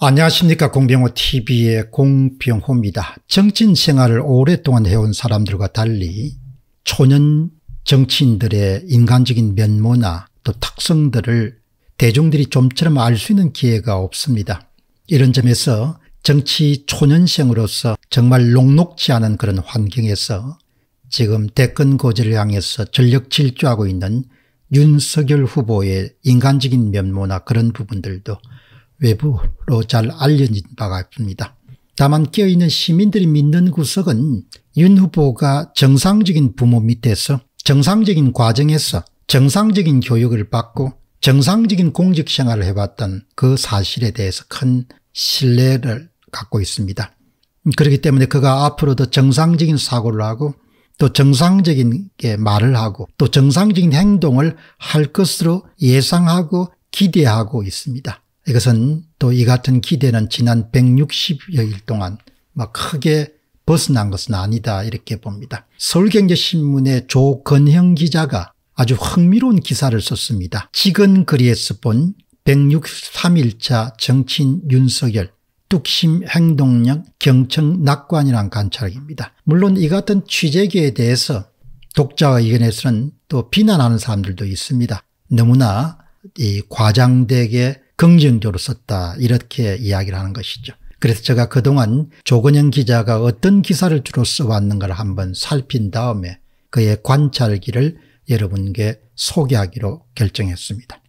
안녕하십니까 공병호TV의 공병호입니다. 정치인 생활을 오랫동안 해온 사람들과 달리 초년 정치인들의 인간적인 면모나 또 특성들을 대중들이 좀처럼 알 수 있는 기회가 없습니다. 이런 점에서 정치 초년생으로서 정말 녹록지 않은 그런 환경에서 지금 대권 고지를 향해서 전력 질주하고 있는 윤석열 후보의 인간적인 면모나 그런 부분들도 외부로 잘 알려진 바가 습니다 다만 깨어있는 시민들이 믿는 구석은 윤 후보가 정상적인 부모 밑에서 정상적인 과정에서 정상적인 교육을 받고 정상적인 공직생활을 해봤던 그 사실에 대해서 큰 신뢰를 갖고 있습니다. 그렇기 때문에 그가 앞으로도 정상적인 사고를 하고 또 정상적인 말을 하고 또 정상적인 행동을 할 것으로 예상하고 기대하고 있습니다. 이것은 또 이 같은 기대는 지난 160여일 동안 막 크게 벗어난 것은 아니다 이렇게 봅니다. 서울경제신문의 조건형 기자가 아주 흥미로운 기사를 썼습니다. 지근 거에서본 163일차 정치인 윤석열 뚝심 행동력 경청 낙관이란 관찰입니다. 물론 이 같은 취재기에 대해서 독자의 의견에서는 또 비난하는 사람들도 있습니다. 너무나 이 과장되게 긍정적으로 썼다 이렇게 이야기를 하는 것이죠. 그래서 제가 그동안 조건영 기자가 어떤 기사를 주로 써왔는가를 한번 살핀 다음에 그의 관찰기를 여러분께 소개하기로 결정했습니다.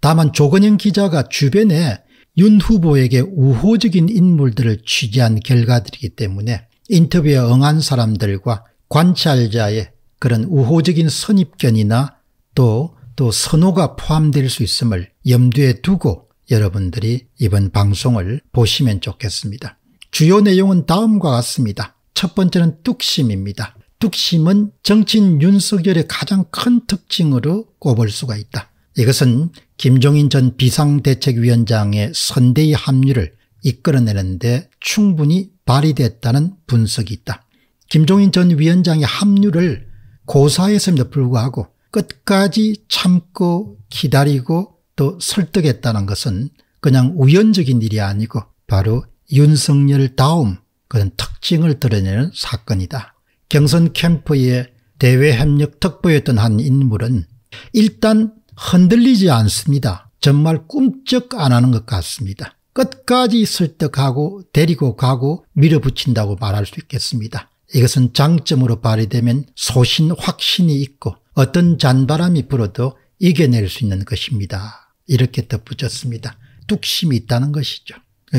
다만 조건영 기자가 주변에 윤 후보에게 우호적인 인물들을 취재한 결과들이기 때문에 인터뷰에 응한 사람들과 관찰자의 그런 우호적인 선입견이나 또, 또 선호가 포함될 수 있음을 염두에 두고 여러분들이 이번 방송을 보시면 좋겠습니다. 주요 내용은 다음과 같습니다. 첫 번째는 뚝심입니다. 뚝심은 정치인 윤석열의 가장 큰 특징으로 꼽을 수가 있다. 이것은 김종인 전 비상대책위원장의 선대위 합류를 이끌어내는데 충분히 발휘됐다는 분석이 있다. 김종인 전 위원장의 합류를 고사했음에도 불구하고 끝까지 참고 기다리고 또 설득했다는 것은 그냥 우연적인 일이 아니고 바로 윤석열 다음 그런 특징을 드러내는 사건이다. 경선 캠프의 대외협력 특보였던 한 인물은 일단 흔들리지 않습니다. 정말 꿈쩍 안 하는 것 같습니다. 끝까지 설득하고 데리고 가고 밀어붙인다고 말할 수 있겠습니다. 이것은 장점으로 발휘되면 소신 확신이 있고 어떤 잔바람이 불어도 이겨낼 수 있는 것입니다. 이렇게 덧붙였습니다. 뚝심이 있다는 것이죠.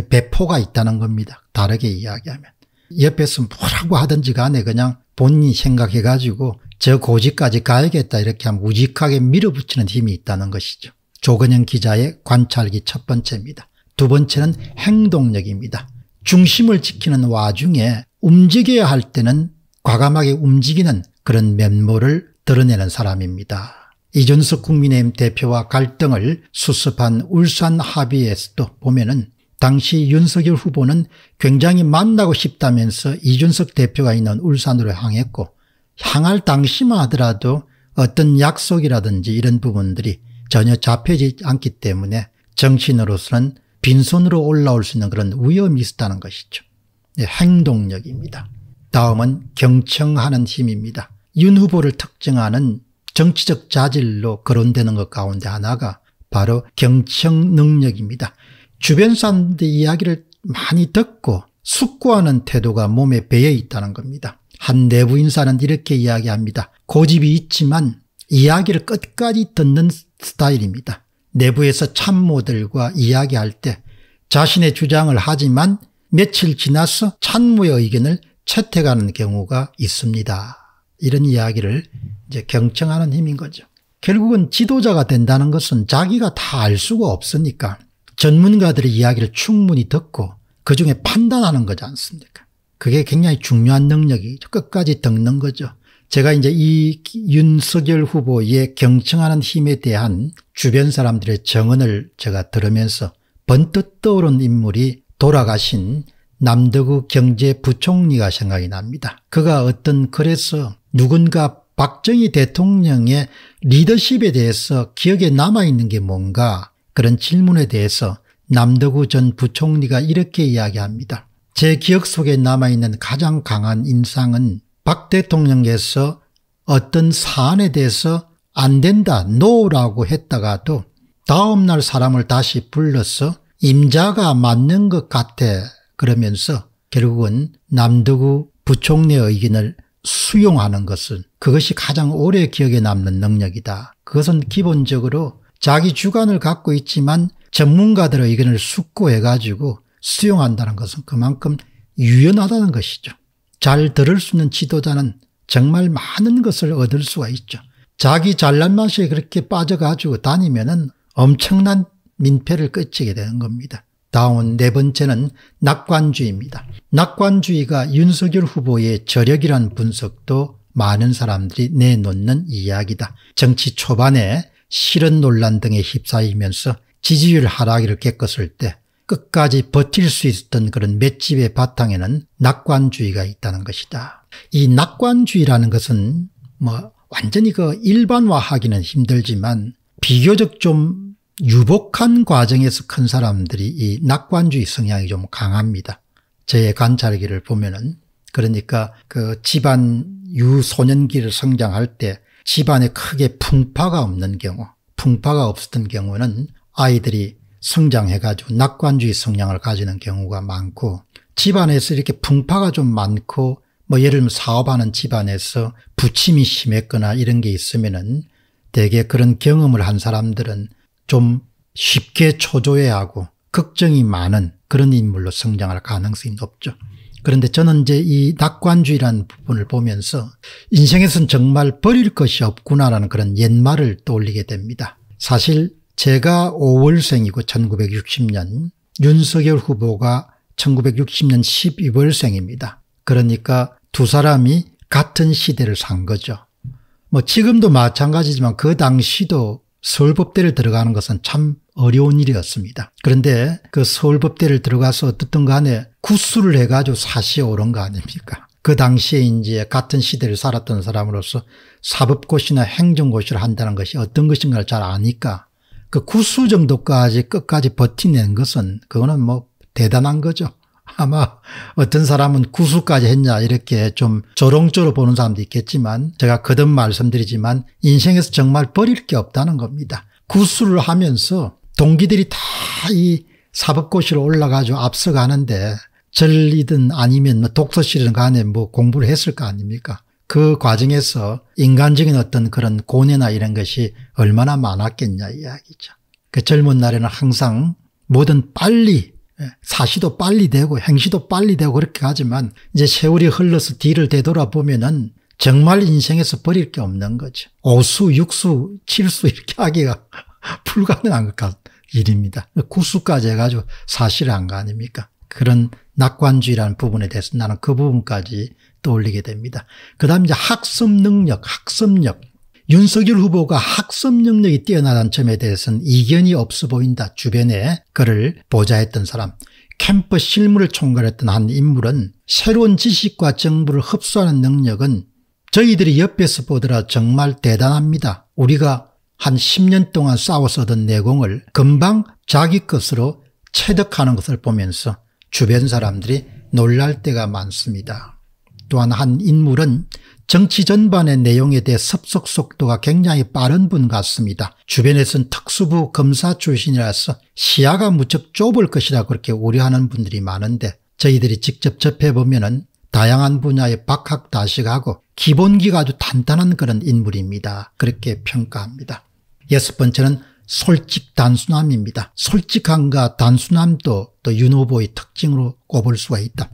배포가 있다는 겁니다. 다르게 이야기하면. 옆에서 뭐라고 하든지 간에 그냥 본인이 생각해가지고 저 고지까지 가야겠다 이렇게 하면 우직하게 밀어붙이는 힘이 있다는 것이죠. 조근영 기자의 관찰기 첫 번째입니다. 두 번째는 행동력입니다. 중심을 지키는 와중에 움직여야 할 때는 과감하게 움직이는 그런 면모를 드러내는 사람입니다. 이준석 국민의힘 대표와 갈등을 수습한 울산 합의에서도 보면은 당시 윤석열 후보는 굉장히 만나고 싶다면서 이준석 대표가 있는 울산으로 향했고 향할 당시만 하더라도 어떤 약속이라든지 이런 부분들이 전혀 잡혀지지 않기 때문에 정치인으로서는 빈손으로 올라올 수 있는 그런 위험이 있었다는 것이죠. 네, 행동력입니다. 다음은 경청하는 힘입니다. 윤 후보를 특징하는 정치적 자질로 거론되는 것 가운데 하나가 바로 경청 능력입니다. 주변 사람들의 이야기를 많이 듣고 숙고하는 태도가 몸에 배어 있다는 겁니다. 한 내부 인사는 이렇게 이야기합니다. 고집이 있지만 이야기를 끝까지 듣는 스타일입니다. 내부에서 참모들과 이야기할 때 자신의 주장을 하지만 며칠 지나서 참모의 의견을 채택하는 경우가 있습니다. 이런 이야기를 이제 경청하는 힘인 거죠. 결국은 지도자가 된다는 것은 자기가 다 알 수가 없으니까 전문가들의 이야기를 충분히 듣고 그 중에 판단하는 거지 않습니까? 그게 굉장히 중요한 능력이 끝까지 듣는 거죠. 제가 이제 이 윤석열 후보의 경청하는 힘에 대한 주변 사람들의 정언을 제가 들으면서 번뜻 떠오른 인물이 돌아가신 남대구 경제부총리가 생각이 납니다. 그가 어떤 글에서 누군가 박정희 대통령의 리더십에 대해서 기억에 남아있는 게 뭔가 그런 질문에 대해서 남덕우 전 부총리가 이렇게 이야기합니다. 제 기억 속에 남아있는 가장 강한 인상은 박 대통령께서 어떤 사안에 대해서 안 된다, 노라고 했다가도 다음날 사람을 다시 불러서 임자가 맞는 것 같아 그러면서 결국은 남덕우 부총리의 의견을 수용하는 것은 그것이 가장 오래 기억에 남는 능력이다. 그것은 기본적으로 자기 주관을 갖고 있지만 전문가들의 의견을 숙고해가지고 수용한다는 것은 그만큼 유연하다는 것이죠. 잘 들을 수 있는 지도자는 정말 많은 것을 얻을 수가 있죠. 자기 잘난 맛에 그렇게 빠져가지고 다니면은 엄청난 민폐를 끼치게 되는 겁니다. 다운 네 번째는 낙관주의입니다. 낙관주의가 윤석열 후보의 저력이란 분석도 많은 사람들이 내놓는 이야기다. 정치 초반에 실은 논란 등에 휩싸이면서 지지율 하락을 겪었을 때 끝까지 버틸 수 있었던 그런 맷집의 바탕에는 낙관주의가 있다는 것이다. 이 낙관주의라는 것은 뭐 완전히 그 일반화하기는 힘들지만 비교적 좀 유복한 과정에서 큰 사람들이 이 낙관주의 성향이 좀 강합니다. 제 관찰기를 보면은 그러니까 그 집안 유소년기를 성장할 때 집안에 크게 풍파가 없는 경우, 풍파가 없었던 경우는 아이들이 성장해가지고 낙관주의 성향을 가지는 경우가 많고 집안에서 이렇게 풍파가 좀 많고 뭐 예를 들면 사업하는 집안에서 부침이 심했거나 이런 게 있으면은 대개 그런 경험을 한 사람들은 좀 쉽게 초조해하고 걱정이 많은 그런 인물로 성장할 가능성이 높죠. 그런데 저는 이제 이 낙관주의라는 부분을 보면서 인생에선 정말 버릴 것이 없구나라는 그런 옛말을 떠올리게 됩니다. 사실 제가 5월생이고 1960년 윤석열 후보가 1960년 12월생입니다. 그러니까 두 사람이 같은 시대를 산 거죠. 뭐 지금도 마찬가지지만 그 당시도 서울법대를 들어가는 것은 참 어려운 일이었습니다. 그런데 그 서울법대를 들어가서 어떻든 간에 구술을 해가지고 사시에 오른 거 아닙니까? 그 당시에 이제 같은 시대를 살았던 사람으로서 사법고시나 행정고시를 한다는 것이 어떤 것인가를 잘 아니까 그 구수 정도까지 끝까지 버티낸 것은 그거는 뭐 대단한 거죠. 아마 어떤 사람은 구수까지 했냐 이렇게 좀 조롱조로 보는 사람도 있겠지만 제가 거듭 말씀드리지만 인생에서 정말 버릴 게 없다는 겁니다. 구수를 하면서 동기들이 다 이 사법고시로 올라가지 앞서가는데 절이든 아니면 뭐독서실은 간에 뭐 공부를 했을 거 아닙니까? 그 과정에서 인간적인 어떤 그런 고뇌나 이런 것이 얼마나 많았겠냐 이야기죠. 그 젊은 날에는 항상 뭐든 빨리 예, 사시도 빨리 되고 행시도 빨리 되고 그렇게 하지만 이제 세월이 흘러서 뒤를 되돌아보면은 정말 인생에서 버릴 게 없는 거죠. 오수, 육수, 칠수 이렇게 하기가 불가능한 것 같, 일입니다. 구수까지 해가지고 사실한 거 아닙니까? 그런 낙관주의라는 부분에 대해서 나는 그 부분까지 떠올리게 됩니다. 그 다음 이제 학습 능력, 학습력. 윤석열 후보가 학습 능력이 뛰어나다는 점에 대해서는 이견이 없어 보인다. 주변에 그를 보좌했던 사람 캠퍼 실무를 총괄했던 한 인물은 새로운 지식과 정보를 흡수하는 능력은 저희들이 옆에서 보더라 정말 대단합니다. 우리가 한 10년 동안 싸워서 던 내공을 금방 자기 것으로 체득하는 것을 보면서 주변 사람들이 놀랄 때가 많습니다. 또한 한 인물은 정치 전반의 내용에 대해 섭속 속도가 굉장히 빠른 분 같습니다. 주변에선 특수부 검사 출신이라서 시야가 무척 좁을 것이라 그렇게 우려하는 분들이 많은데 저희들이 직접 접해보면 은 다양한 분야에 박학다식하고 기본기가 아주 단단한 그런 인물입니다. 그렇게 평가합니다. 여섯 번째는 솔직 단순함입니다. 솔직함과 단순함도 또윤 후보의 특징으로 꼽을 수가 있다.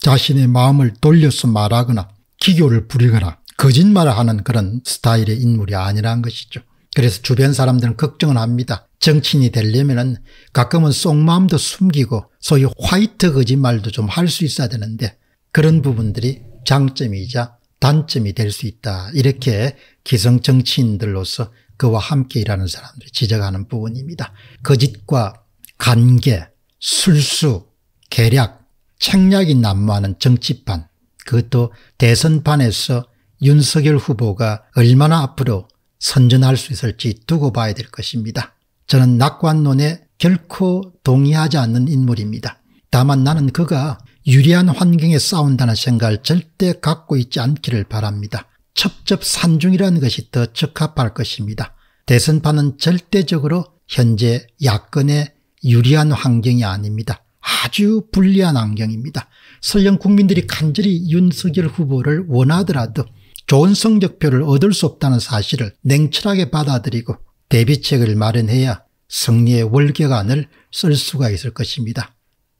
자신의 마음을 돌려서 말하거나 기교를 부리거나 거짓말을 하는 그런 스타일의 인물이 아니라는 것이죠. 그래서 주변 사람들은 걱정을 합니다. 정치인이 되려면 가끔은 속마음도 숨기고 소위 화이트 거짓말도 좀 할 수 있어야 되는데 그런 부분들이 장점이자 단점이 될 수 있다. 이렇게 기성 정치인들로서 그와 함께 일하는 사람들이 지적하는 부분입니다. 거짓과 관계, 술수, 계략, 책략이 난무하는 정치판 그것도 대선판에서 윤석열 후보가 얼마나 앞으로 선전할 수 있을지 두고 봐야 될 것입니다. 저는 낙관론에 결코 동의하지 않는 인물입니다. 다만 나는 그가 유리한 환경에 싸운다는 생각을 절대 갖고 있지 않기를 바랍니다. 첩첩산중이라는 것이 더 적합할 것입니다. 대선판은 절대적으로 현재 야권의 유리한 환경이 아닙니다. 아주 불리한 환경입니다. 설령 국민들이 간절히 윤석열 후보를 원하더라도 좋은 성적표를 얻을 수 없다는 사실을 냉철하게 받아들이고 대비책을 마련해야 승리의 월계관을 쓸 수가 있을 것입니다.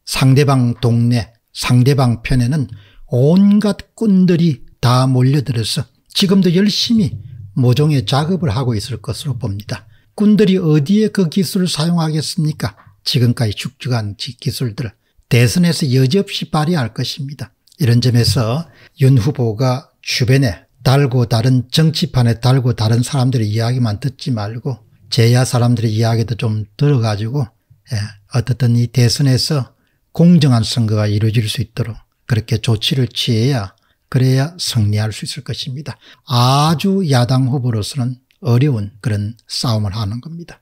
상대방 동네 상대방 편에는 온갖 꾼들이 다 몰려들어서 지금도 열심히 모종의 작업을 하고 있을 것으로 봅니다. 꾼들이 어디에 그 기술을 사용하겠습니까 지금까지 축적한 기술들 대선에서 여지없이 발휘할 것입니다. 이런 점에서 윤 후보가 주변에 달고 다른 정치판에 달고 다른 사람들의 이야기만 듣지 말고 제야 사람들의 이야기도 좀 들어가지고 예, 어떻든 이 대선에서 공정한 선거가 이루어질 수 있도록 그렇게 조치를 취해야 그래야 승리할 수 있을 것입니다. 아주 야당 후보로서는 어려운 그런 싸움을 하는 겁니다.